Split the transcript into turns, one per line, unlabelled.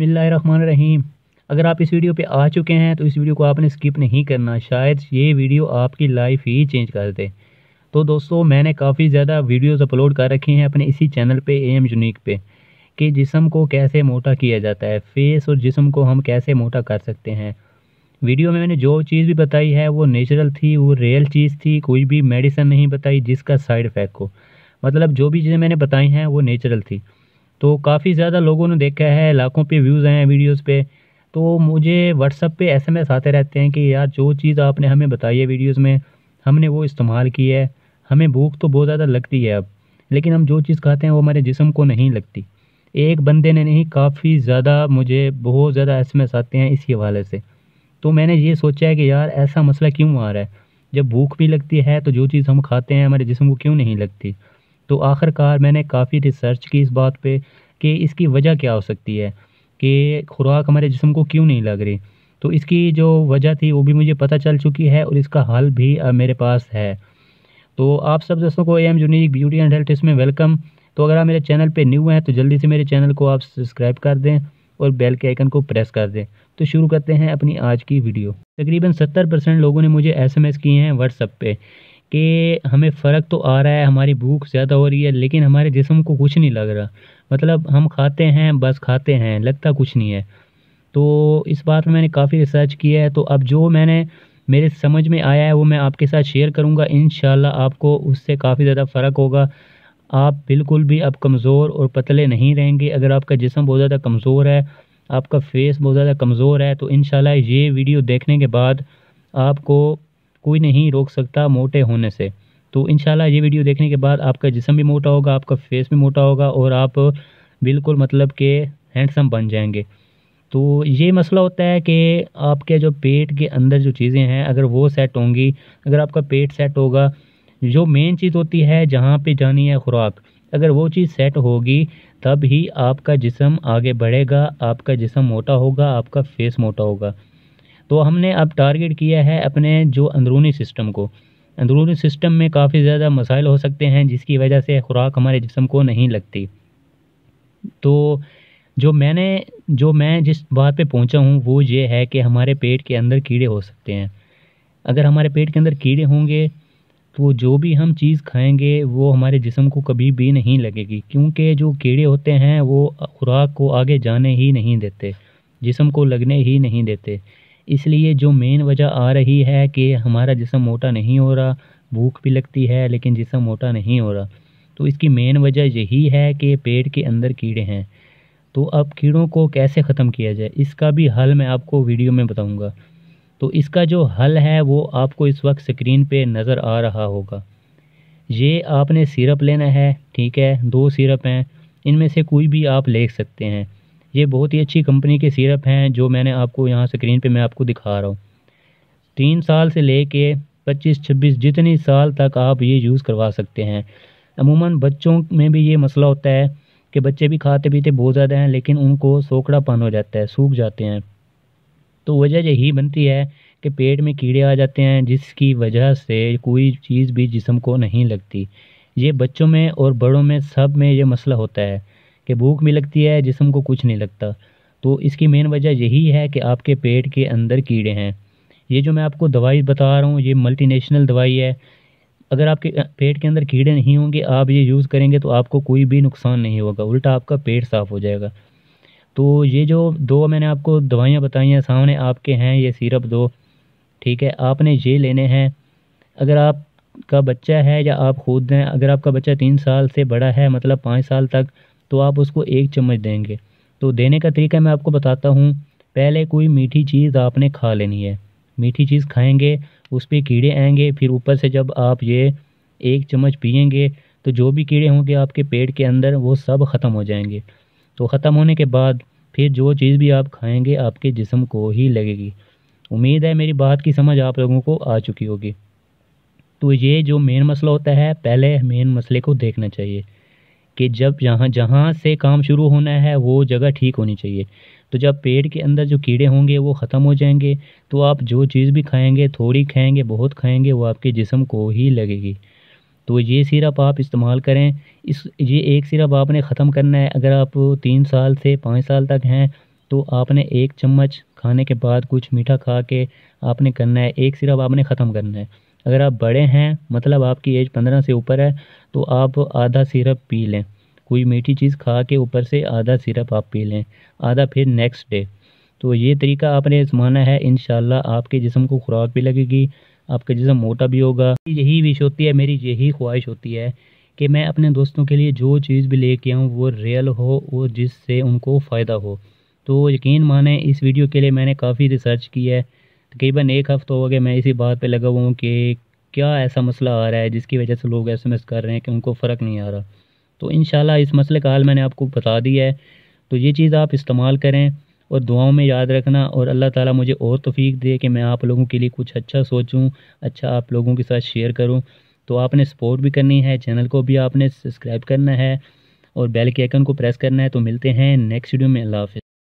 रहीम अगर आप इस वीडियो पे आ चुके हैं तो इस वीडियो को आपने स्किप नहीं करना शायद ये वीडियो आपकी लाइफ ही चेंज कर दे तो दोस्तों मैंने काफ़ी ज़्यादा वीडियोस अपलोड कर रखी हैं अपने इसी चैनल पे एम यूनिक पे कि जिसम को कैसे मोटा किया जाता है फेस और जिसम को हम कैसे मोटा कर सकते हैं वीडियो में मैंने जो चीज़ भी बताई है वो नेचुरल थी वो रियल चीज़ थी कोई भी मेडिसन नहीं बताई जिसका साइड इफ़ेक्ट हो मतलब जो भी चीज़ें मैंने बताई हैं वो नेचुरल थी तो काफ़ी ज़्यादा लोगों ने देखा है लाखों पे व्यूज़ आए हैं वीडियोस पे तो मुझे व्हाट्सअप पे एसएमएस आते रहते हैं कि यार जो चीज़ आपने हमें बताई है वीडियोस में हमने वो इस्तेमाल की है हमें भूख तो बहुत ज़्यादा लगती है अब लेकिन हम जो चीज़ खाते हैं वो हमारे जिसम को नहीं लगती एक बंदे ने नहीं काफ़ी ज़्यादा मुझे बहुत ज़्यादा एस आते हैं इसी हवाले से तो मैंने ये सोचा है कि यार ऐसा मसला क्यों आ रहा है जब भूख भी लगती है तो जो चीज़ हम खाते हैं हमारे जिसम को क्यों नहीं लगती तो आखिरकार मैंने काफ़ी रिसर्च की इस बात पे कि इसकी वजह क्या हो सकती है कि खुराक हमारे जिस्म को क्यों नहीं लग रही तो इसकी जो वजह थी वो भी मुझे पता चल चुकी है और इसका हल भी मेरे पास है तो आप सब दोस्तों को M unique beauty and health इसमें वेलकम तो अगर आप मेरे चैनल पे न्यू हैं तो जल्दी से मेरे चैनल को आप सब्सक्राइब कर दें और बेल के आइकन को प्रेस कर दें तो शुरू करते हैं अपनी आज की वीडियो तकरीबन सत्तर परसेंट लोगों ने मुझे एस एम एस किए हैं व्हाट्सएप पे कि हमें फ़र्क तो आ रहा है हमारी भूख ज़्यादा हो रही है लेकिन हमारे जिसम को कुछ नहीं लग रहा मतलब हम खाते हैं बस खाते हैं लगता कुछ नहीं है तो इस बात में मैंने काफ़ी रिसर्च किया है तो अब जो मैंने मेरे समझ में आया है वो मैं आपके साथ शेयर करूँगा इन आपको उससे काफ़ी ज़्यादा फ़र्क होगा आप बिल्कुल भी अब कमज़ोर और पतले नहीं रहेंगे अगर आपका जिसम बहुत ज़्यादा कमज़ोर है आपका फेस बहुत ज़्यादा कमज़ोर है तो इन ये वीडियो देखने के बाद आपको कोई नहीं रोक सकता मोटे होने से तो इन ये वीडियो देखने के बाद आपका जिसम भी मोटा होगा आपका फेस भी मोटा होगा और आप बिल्कुल मतलब के हैंडसम बन जाएंगे तो ये मसला होता है कि आपके जो पेट के अंदर जो चीज़ें हैं अगर वो सेट होंगी अगर आपका पेट सेट होगा जो मेन चीज़ होती है जहाँ पे जानी है खुराक अगर वो चीज़ सेट होगी तब ही आपका जिसम आगे बढ़ेगा आपका जिसम मोटा होगा आपका फेस मोटा होगा तो हमने अब टारगेट किया है अपने जो अंदरूनी सिस्टम को अंदरूनी सिस्टम में काफ़ी ज़्यादा मसाइल हो सकते हैं जिसकी वजह से खुराक हमारे जिसम को नहीं लगती तो जो मैंने जो मैं जिस बात पे पहुंचा हूँ वो ये है कि हमारे पेट के अंदर कीड़े हो सकते हैं अगर हमारे पेट के अंदर कीड़े होंगे तो जो भी हम चीज़ खाएंगे वो हमारे जिसम को कभी भी नहीं लगेगी क्योंकि जो कीड़े होते हैं वो खुराक को आगे जाने ही नहीं देते जिसम को लगने ही नहीं देते इसलिए जो मेन वजह आ रही है कि हमारा जिसम मोटा नहीं हो रहा भूख भी लगती है लेकिन जिसम मोटा नहीं हो रहा तो इसकी मेन वजह यही है कि पेट के अंदर कीड़े हैं तो अब कीड़ों को कैसे ख़त्म किया जाए इसका भी हल मैं आपको वीडियो में बताऊंगा तो इसका जो हल है वो आपको इस वक्त स्क्रीन पे नज़र आ रहा होगा ये आपने सिरप लेना है ठीक है दो सिरप हैं इनमें से कोई भी आप ले सकते हैं ये बहुत ही अच्छी कंपनी के सिरप हैं जो मैंने आपको यहाँ स्क्रीन पे मैं आपको दिखा रहा हूँ तीन साल से ले कर पच्चीस छब्बीस जितनी साल तक आप ये यूज़ करवा सकते हैं अमूमन बच्चों में भी ये मसला होता है कि बच्चे भी खाते पीते बहुत ज़्यादा हैं लेकिन उनको सोकड़ापन हो जाता है सूख जाते हैं तो वजह यही बनती है कि पेट में कीड़े आ जाते हैं जिसकी वजह से कोई चीज़ भी जिसम को नहीं लगती ये बच्चों में और बड़ों में सब में ये मसला होता है कि भूख भी लगती है जिसम को कुछ नहीं लगता तो इसकी मेन वजह यही है कि आपके पेट के अंदर कीड़े हैं ये जो मैं आपको दवाई बता रहा हूँ ये मल्टीनेशनल दवाई है अगर आपके पेट के अंदर कीड़े नहीं होंगे आप ये यूज़ करेंगे तो आपको कोई भी नुकसान नहीं होगा उल्टा आपका पेट साफ़ हो जाएगा तो ये जो दो मैंने आपको दवाइयाँ बताई हैं सामने आपके हैं ये सिरप दो ठीक है आपने ये लेने हैं अगर आपका बच्चा है या आप खुद हैं अगर आपका बच्चा तीन साल से बड़ा है मतलब पाँच साल तक तो आप उसको एक चम्मच देंगे तो देने का तरीका मैं आपको बताता हूँ पहले कोई मीठी चीज़ आपने खा लेनी है मीठी चीज़ खाएंगे उस पर कीड़े आएंगे फिर ऊपर से जब आप ये एक चम्मच पियेंगे तो जो भी कीड़े होंगे आपके पेट के अंदर वो सब ख़त्म हो जाएंगे तो ख़त्म होने के बाद फिर जो चीज़ भी आप खाएंगे आपके जिसम को ही लगेगी उम्मीद है मेरी बात की समझ आप लोगों को आ चुकी होगी तो ये जो मेन मसला होता है पहले मेन मसले को देखना चाहिए कि जब जहाँ जहाँ से काम शुरू होना है वो जगह ठीक होनी चाहिए तो जब पेट के अंदर जो कीड़े होंगे वो ख़त्म हो जाएंगे तो आप जो चीज़ भी खाएंगे थोड़ी खाएंगे बहुत खाएंगे वो आपके जिसम को ही लगेगी तो ये सिरप आप इस्तेमाल करें इस ये एक सिरप आपने ख़त्म करना है अगर आप तीन साल से पाँच साल तक हैं तो आपने एक चम्मच खाने के बाद कुछ मीठा खा के आपने करना है एक सिरप आपने ख़त्म करना है अगर आप बड़े हैं मतलब आपकी एज पंद्रह से ऊपर है तो आप आधा सिरप पी लें कोई मीठी चीज़ खा के ऊपर से आधा सिरप आप पी लें आधा फिर नेक्स्ट डे तो ये तरीका आपने आजमाना है इन आपके जिसम को खुराक भी लगेगी आपका जिसम मोटा भी होगा यही विश होती है मेरी यही ख्वाहिश होती है कि मैं अपने दोस्तों के लिए जो चीज़ भी लेके आऊँ वो रियल हो और जिससे उनको फ़ायदा हो तो यकीन माने इस वीडियो के लिए मैंने काफ़ी रिसर्च की है तकरीबन एक हफ़्ता हो गया मैं इसी बात पे लगा हुआ हूँ कि क्या ऐसा मसला आ रहा है जिसकी वजह से लोग एस एम एस कर रहे हैं कि उनको फ़र्क नहीं आ रहा तो इन इस मसले का हाल मैंने आपको बता दिया है तो ये चीज़ आप इस्तेमाल करें और दुआओं में याद रखना और अल्लाह ताला मुझे और तोफ़ी दे कि मैं आप लोगों के लिए कुछ अच्छा सोचूं अच्छा आप लोगों के साथ शेयर करूं तो आपने सपोर्ट भी करनी है चैनल को भी आपने सब्सक्राइब करना है और बेल के आइकन को प्रेस करना है तो मिलते हैं नेक्स्ट वीडियो में अल्लाह हाफिज़